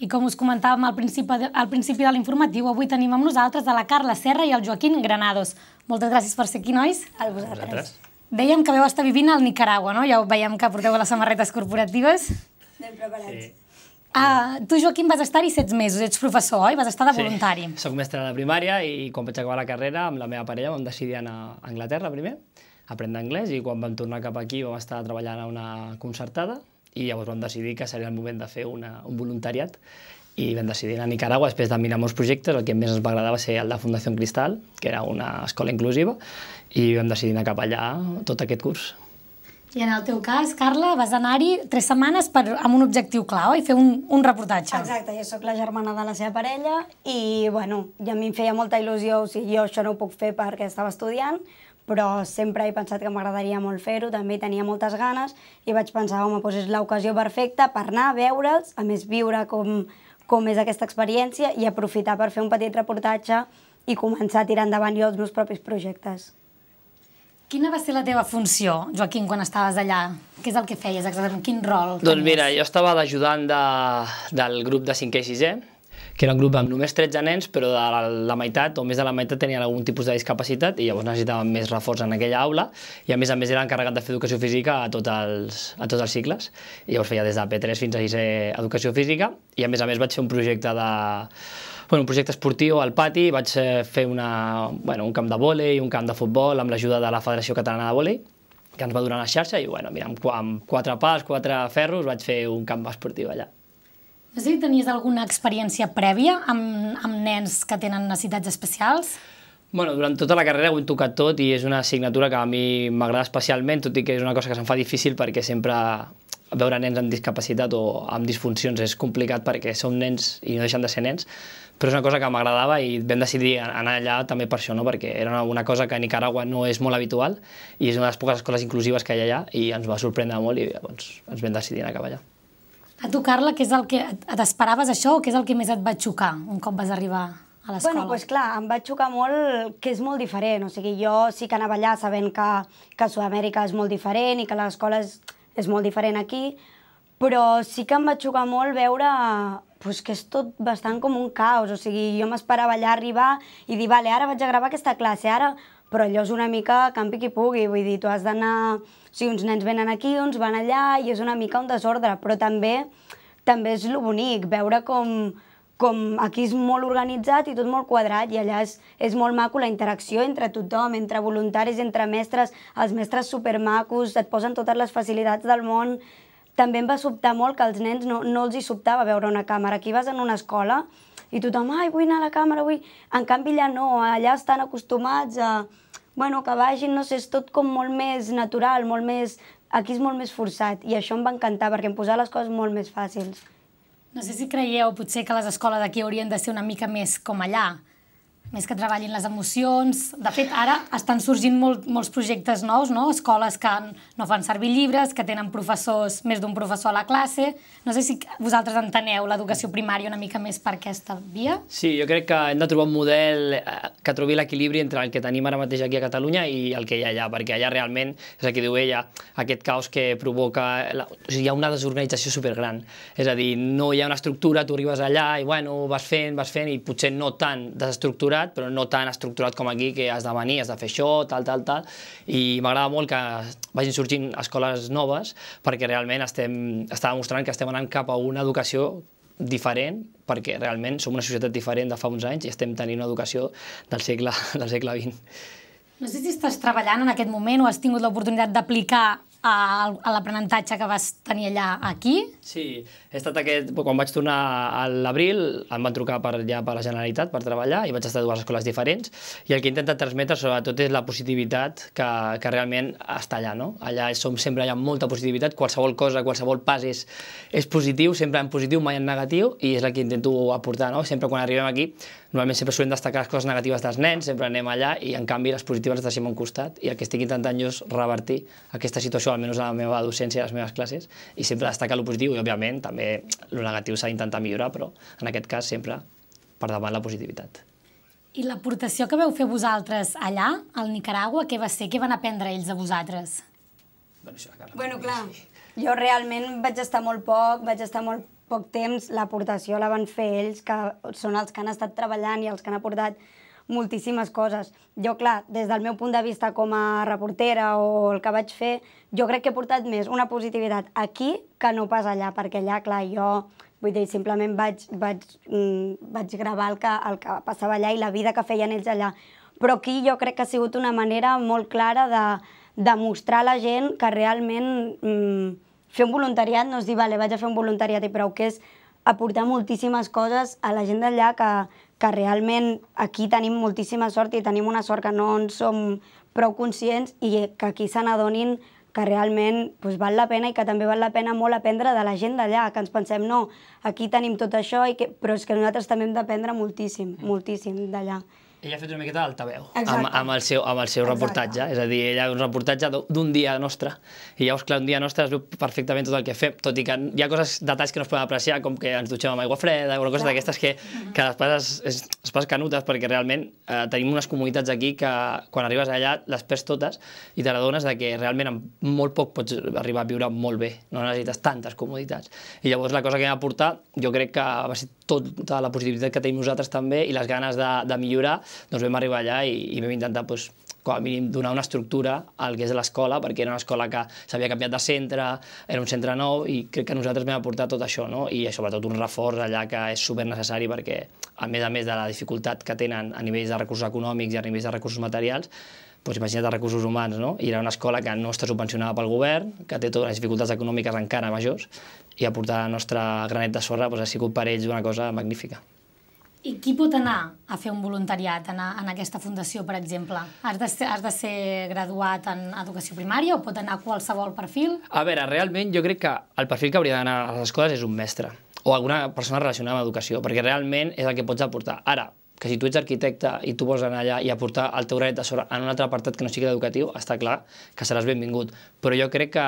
I com us comentàvem al principi, de, al principi de l'informatiu, avui tenim amb nosaltres a la Carla Serra i el Joaquín Granados. Moltes gràcies per ser aquí, nois. A vosaltres. A vosaltres. Dèiem que veu estar vivint al Nicaragua, no? Ja ho veiem que porteu les samarretes corporatives. Anem preparats. Sí. Ah, tu, Joaquim, vas estar-hi set mesos, ets professor, oi? Vas estar de voluntari. Sí, soc mestre de la primària i quan vaig acabar la carrera amb la meva parella vam decidir anar a Anglaterra primer, aprendre anglès i quan vam tornar cap aquí vam estar treballant a una concertada i llavors vam decidir que seria el moment de fer una, un voluntariat i vam decidir anar a Nicaragua després de mirar molts projectes, el que més ens va agradar va ser el de Fundació Cristal, que era una escola inclusiva, i vam decidir anar cap allà tot aquest curs. I en el teu cas, Carla, vas anar-hi tres setmanes per, amb un objectiu clau i Fer un, un reportatge. Exacte, jo sóc la germana de la seva parella i, bueno, ja a mi em feia molta il·lusió, o sigui, jo això no ho puc fer perquè estava estudiant, però sempre he pensat que m'agradaria molt fer-ho, també tenia moltes ganes i vaig pensar, home, doncs és l'ocasió perfecta per anar a veure'ls, a més viure com, com és aquesta experiència i aprofitar per fer un petit reportatge i començar a tirar endavant jo els meus propis projectes. Quina va ser la teva funció, Joaquim, quan estaves allà? Què és el que feies exactament? Quin rol? Doncs mira, jo estava d'ajudant de, del grup de 5è i 6è, que era un grup amb només 13 nens, però de la, la meitat o més de la meitat tenien algun tipus de discapacitat i llavors necessitaven més reforç en aquella aula i a més a més era encarregat de fer educació física a tots els, a tots els cicles. I llavors feia des de P3 fins a 6 educació física i a més a més vaig fer un projecte de bueno, un projecte esportiu al pati, vaig eh, fer una, bueno, un camp de vòlei, un camp de futbol amb l'ajuda de la Federació Catalana de Vòlei, que ens va donar la xarxa i bueno, mira, amb, amb quatre pals, quatre ferros, vaig fer un camp esportiu allà. No sé si tenies alguna experiència prèvia amb, amb nens que tenen necessitats especials? Bueno, durant tota la carrera ho he tocat tot i és una assignatura que a mi m'agrada especialment, tot i que és una cosa que se'm fa difícil perquè sempre veure nens amb discapacitat o amb disfuncions és complicat perquè som nens i no deixen de ser nens, però és una cosa que m'agradava i vam decidir anar allà també per això, no? perquè era una, una cosa que a Nicaragua no és molt habitual i és una de les poques escoles inclusives que hi ha allà i ens va sorprendre molt i doncs, ens vam decidir anar cap allà. A tu, Carla, què és el que... T'esperaves això o què és el que més et va xocar un cop vas arribar a l'escola? Bueno, pues clar, em va xocar molt que és molt diferent. O sigui, jo sí que anava allà sabent que, que Sud-amèrica és molt diferent i que l'escola és, és molt diferent aquí, però sí que em va xocar molt veure pues que és tot bastant com un caos, o sigui, jo m'esperava allà arribar i dir, vale, ara vaig a gravar aquesta classe, ara... Però allò és una mica campi qui pugui, vull dir, tu has d'anar... O sigui, uns nens venen aquí, uns van allà, i és una mica un desordre, però també també és lo bonic, veure com, com aquí és molt organitzat i tot molt quadrat i allà és, és molt maco la interacció entre tothom, entre voluntaris, entre mestres, els mestres supermacos, et posen totes les facilitats del món també em va sobtar molt que els nens no, no els hi sobtava veure una càmera. Aquí vas en una escola i tothom, ai, vull anar a la càmera, vull... En canvi, allà no, allà estan acostumats a... Bueno, que vagin, no sé, és tot com molt més natural, molt més... Aquí és molt més forçat i això em va encantar perquè em posava les coses molt més fàcils. No sé si creieu potser que les escoles d'aquí haurien de ser una mica més com allà, més que treballin les emocions. De fet, ara estan sorgint molt, molts projectes nous, no? escoles que no fan servir llibres, que tenen professors, més d'un professor a la classe. No sé si vosaltres enteneu l'educació primària una mica més per aquesta via. Sí, jo crec que hem de trobar un model eh, que trobi l'equilibri entre el que tenim ara mateix aquí a Catalunya i el que hi ha allà, perquè allà realment, és el que diu ella, aquest caos que provoca... La... O sigui, hi ha una desorganització supergran. És a dir, no hi ha una estructura, tu arribes allà i bueno, vas fent, vas fent, i potser no tant desestructura estructurat, però no tan estructurat com aquí, que has de venir, has de fer això, tal, tal, tal, i m'agrada molt que vagin sorgint escoles noves, perquè realment estem, està demostrant que estem anant cap a una educació diferent, perquè realment som una societat diferent de fa uns anys i estem tenint una educació del segle, del segle XX. No sé si estàs treballant en aquest moment o has tingut l'oportunitat d'aplicar a l'aprenentatge que vas tenir allà aquí? Sí, he estat aquest... Quan vaig tornar a l'abril, em van trucar per, ja per la Generalitat per treballar i vaig estar a dues escoles diferents i el que he intentat transmetre sobretot és la positivitat que, que realment està allà, no? Allà som sempre, hi ha molta positivitat, qualsevol cosa, qualsevol pas és, és positiu, sempre en positiu, mai en negatiu i és el que intento aportar, no? Sempre quan arribem aquí, normalment sempre solem destacar les coses negatives dels nens, sempre anem allà i en canvi les positives les deixem a un costat i el que estic intentant jo és revertir aquesta situació això, almenys a la meva docència i les meves classes, i sempre destaca el positiu, i òbviament també el negatiu s'ha d'intentar millorar, però en aquest cas sempre per davant la positivitat. I l'aportació que veu fer vosaltres allà, al Nicaragua, què va ser? Què van aprendre ells de vosaltres? Bueno, això, bueno clar, sí. jo realment vaig estar molt poc, vaig estar molt poc temps, l'aportació la van fer ells, que són els que han estat treballant i els que han aportat moltíssimes coses. Jo, clar, des del meu punt de vista com a reportera o el que vaig fer, jo crec que he portat més una positivitat aquí que no pas allà, perquè allà, clar, jo Vull dir, simplement vaig, vaig, mm, vaig gravar el que, el que passava allà i la vida que feien ells allà. Però aquí jo crec que ha sigut una manera molt clara de, de mostrar a la gent que realment mm, fer un voluntariat no és dir, vale, vaig a fer un voluntariat i prou, que és aportar moltíssimes coses a la gent d'allà que, que realment aquí tenim moltíssima sort i tenim una sort que no en som prou conscients i que aquí se n'adonin que realment doncs, val la pena i que també val la pena molt aprendre de la gent d'allà, que ens pensem, no, aquí tenim tot això, i que... però és que nosaltres també hem d'aprendre moltíssim, moltíssim d'allà. Ella ha fet una miqueta d'altaveu amb, amb el seu, amb el seu reportatge. És a dir, ella un reportatge d'un dia nostre. I llavors, clar, un dia nostre es veu perfectament tot el que fem, tot i que hi ha coses, detalls que no es poden apreciar, com que ens dutxem amb aigua freda, una cosa d'aquestes que, mm-hmm. que després es, es, es passen canutes, perquè realment eh, tenim unes comunitats aquí que quan arribes allà les perds totes i te n'adones que realment amb molt poc pots arribar a viure molt bé. No necessites tantes comoditats. I llavors la cosa que vam aportat, jo crec que va ser tota la positivitat que tenim nosaltres també i les ganes de, de millorar doncs vam arribar allà i, i vam intentar doncs, com a mínim donar una estructura al que és l'escola, perquè era una escola que s'havia canviat de centre, era un centre nou, i crec que nosaltres vam aportar tot això, no? i sobretot un reforç allà que és super necessari perquè, a més a més de la dificultat que tenen a nivells de recursos econòmics i a nivells de recursos materials, doncs imagina't els recursos humans, no? I era una escola que no està subvencionada pel govern, que té totes les dificultats econòmiques encara majors, i aportar la nostra granet de sorra doncs, ha sigut per ells una cosa magnífica. I qui pot anar a fer un voluntariat anar en aquesta fundació, per exemple? Has de, ser, has de ser graduat en educació primària o pot anar qualsevol perfil? A veure, realment jo crec que el perfil que hauria d'anar a les escoles és un mestre o alguna persona relacionada amb educació, perquè realment és el que pots aportar. Ara, que si tu ets arquitecte i tu vols anar allà i aportar el teu granet de sorra en un altre apartat que no sigui educatiu, està clar que seràs benvingut. Però jo crec que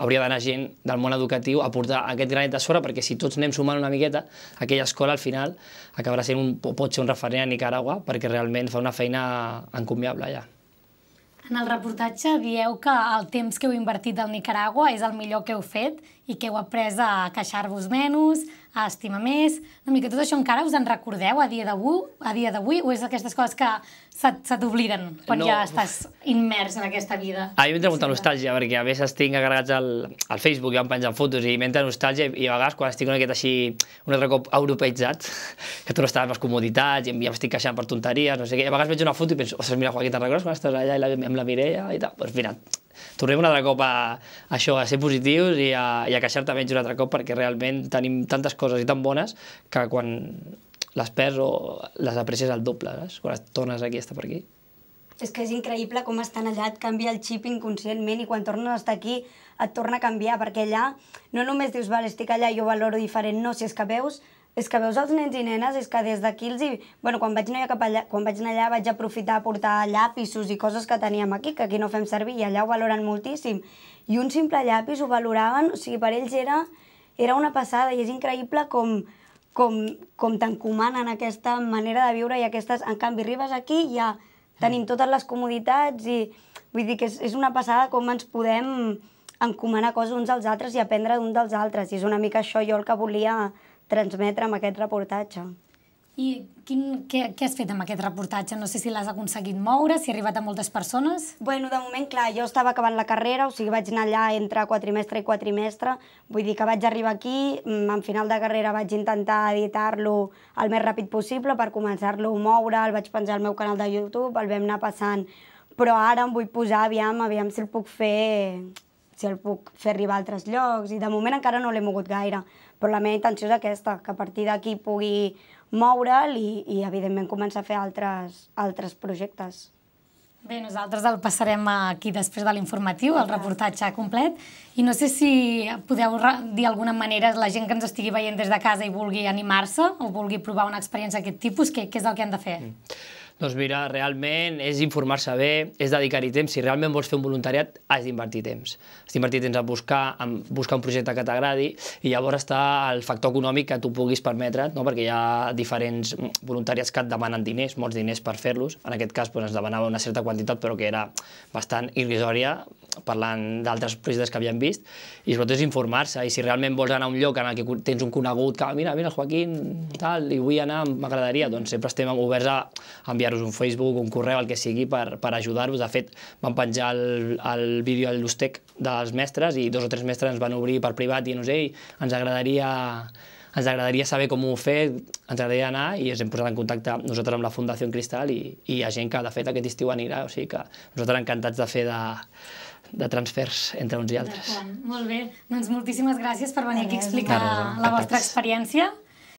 hauria d'anar gent del món educatiu a portar aquest granet de sorra, perquè si tots anem sumant una miqueta, aquella escola al final acabarà sent un, pot ser un referent a Nicaragua, perquè realment fa una feina encomiable allà. En el reportatge dieu que el temps que heu invertit al Nicaragua és el millor que heu fet i que heu après a queixar-vos menys, a estimar més, una mica tot això encara us en recordeu a dia d'avui, a dia d'avui o és aquestes coses que se, se t'obliden quan no. ja estàs immers en aquesta vida? A mi m'entra molta nostàlgia perquè a vegades tinc agregats al, al Facebook i em penjant fotos i m'entra nostàlgia i, i a vegades quan estic una miqueta així un altre cop europeïtzat que tu no amb les comoditats i ja m'estic queixant per tonteries, no sé què, i a vegades veig una foto i penso, ostres, mira, Joaquín, te'n recordes quan estàs allà i la, amb la Mireia i tal? Doncs pues mira, tornem un altre cop a, a això, a ser positius i a, i a queixar-te menys un altre cop perquè realment tenim tantes coses i tan bones que quan les perds o les aprecies al doble, saps? Quan et tornes aquí, està per aquí. És que és increïble com estan allà, et canvia el xip inconscientment i quan tornes a estar aquí et torna a canviar, perquè allà no només dius, vale, estic allà i jo valoro diferent, no, si és que veus és que veus els nens i nenes, és que des d'aquí els... Hi... Bueno, quan vaig, anar cap allà, quan vaig anar allà vaig aprofitar a portar llapisos i coses que teníem aquí, que aquí no fem servir, i allà ho valoren moltíssim. I un simple llapis ho valoraven, o sigui, per ells era, era una passada, i és increïble com, com, com t'encomanen aquesta manera de viure i aquestes... En canvi, arribes aquí i ja tenim totes les comoditats i vull dir que és, és una passada com ens podem encomanar coses uns als altres i aprendre d'un dels altres. I és una mica això jo el que volia transmetre amb aquest reportatge. I quin, què, què has fet amb aquest reportatge? No sé si l'has aconseguit moure, si ha arribat a moltes persones? Bueno, de moment, clar, jo estava acabant la carrera, o sigui, vaig anar allà entre quatrimestre i quatrimestre, vull dir que vaig arribar aquí, mm, en final de carrera vaig intentar editar-lo el més ràpid possible per començar-lo a moure, el vaig penjar al meu canal de YouTube, el vam anar passant, però ara em vull posar, aviam, aviam si el puc fer si el puc fer arribar a altres llocs, i de moment encara no l'he mogut gaire, però la meva intenció és aquesta, que a partir d'aquí pugui moure'l i, i, evidentment, començar a fer altres, altres projectes. Bé, nosaltres el passarem aquí després de l'informatiu, el reportatge complet, i no sé si podeu dir d'alguna manera la gent que ens estigui veient des de casa i vulgui animar-se o vulgui provar una experiència d'aquest tipus, què, què és el que han de fer? Mm. Doncs mira, realment és informar-se bé, és dedicar-hi temps. Si realment vols fer un voluntariat, has d'invertir temps. Has d'invertir temps a buscar, a buscar un projecte que t'agradi i llavors està el factor econòmic que tu puguis permetre, no? perquè hi ha diferents voluntariats que et demanen diners, molts diners per fer-los. En aquest cas doncs, ens demanava una certa quantitat, però que era bastant irrisòria, parlant d'altres projectes que havíem vist, i sobretot és informar-se, i si realment vols anar a un lloc en el que tens un conegut que, ah, mira, mira, Joaquín, tal, i vull anar, m'agradaria, doncs sempre estem oberts a enviar enviar-vos un Facebook, un correu, el que sigui, per, per ajudar-vos. De fet, vam penjar el, el vídeo a l'Ustec dels mestres i dos o tres mestres ens van obrir per privat i no ei, ens agradaria ens agradaria saber com ho fer, ens agradaria anar i ens hem posat en contacte nosaltres amb la Fundació Cristal i, i hi ha gent que de fet aquest estiu anirà, o sigui que nosaltres encantats de fer de, de transfers entre uns i altres. Molt bé, doncs moltíssimes gràcies per venir aquí a explicar eh? la vostra experiència.